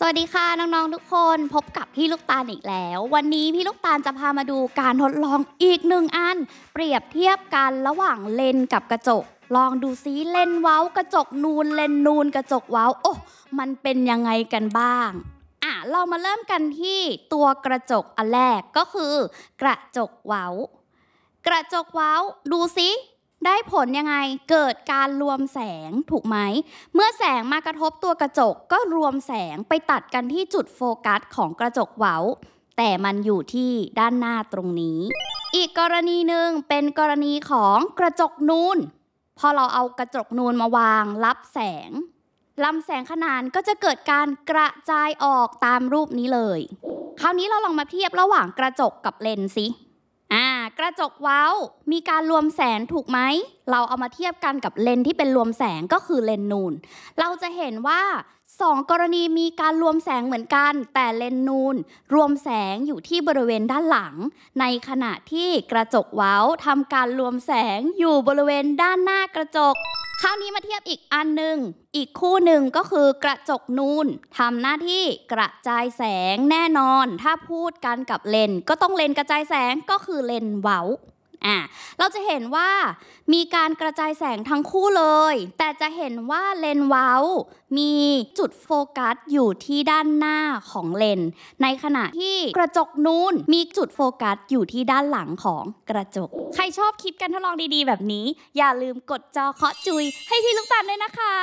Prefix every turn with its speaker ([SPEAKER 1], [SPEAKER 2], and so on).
[SPEAKER 1] สวัสดีค่ะน้อง ๆ ทุกคนพบกับพี่ลูกตาลอีกแล้ว วันนี้พี่ลูกตาลจะพามาดูการทดลองอีกหนึ่งอัน เปรียบเทียบกันระหว่างเลนกับกระจก ลองดูซิเลนเว้ากระจกนูนเลนนูนกระจกเว้าโอ้ มันเป็นยังไงกันบ้างอ่ะเรามาเริ่มกันที่ตัวกระจก อันแรกก็คือ กระจกเว้ากระจกเว้าดูซิได้ผลยังไงเกิดการรวมแสงถูกไหม เมื่อแสงมากระทบตัวกระจกก็รวมแสงไปตัดกันที่จุดโฟกัสของกระจกเว้าแต่มันอยู่ที่ด้านหน้าตรงนี้ อีกกรณีหนึ่งเป็นกรณีของกระจกนูนพอเราเอากระจกนูนมาวางรับแสงลำแสงขนานก็จะเกิดการกระจายออกตามรูปนี้เลย คราวนี้เราลองมาเทียบระหว่างกระจกกับเลนส์สิกระจกว้าวมีการรวมแสงถูกไหม เราเอามาเทียบกันกับเลนที่เป็นรวมแสงก็คือเลนนูน เราจะเห็นว่าสองกรณีมีการรวมแสงเหมือนกัน แต่เลนนูนรวมแสงอยู่ที่บริเวณด้านหลัง ในขณะที่กระจกว้าวทำการรวมแสงอยู่บริเวณด้านหน้ากระจกคราวนี้มาเทียบอีกอันหนึ่ง อีกคู่หนึ่งก็คือกระจกนูนทำหน้าที่กระจายแสงแน่นอน ถ้าพูดกันกับเลนก็ต้องเลนกระจายแสงก็คือเลนเวาอ่าเราจะเห็นว่ามีการกระจายแสงทั้งคู่เลย แต่จะเห็นว่าเลนเว้า มีจุดโฟกัสอยู่ที่ด้านหน้าของเลน ในขณะที่กระจกนูนมีจุดโฟกัสอยู่ที่ด้านหลังของกระจก ใครชอบคลิปการทดลองดีๆ แบบนี้ อย่าลืมกดจอเคาะจุยให้พี่ลูกตาลด้วยนะคะ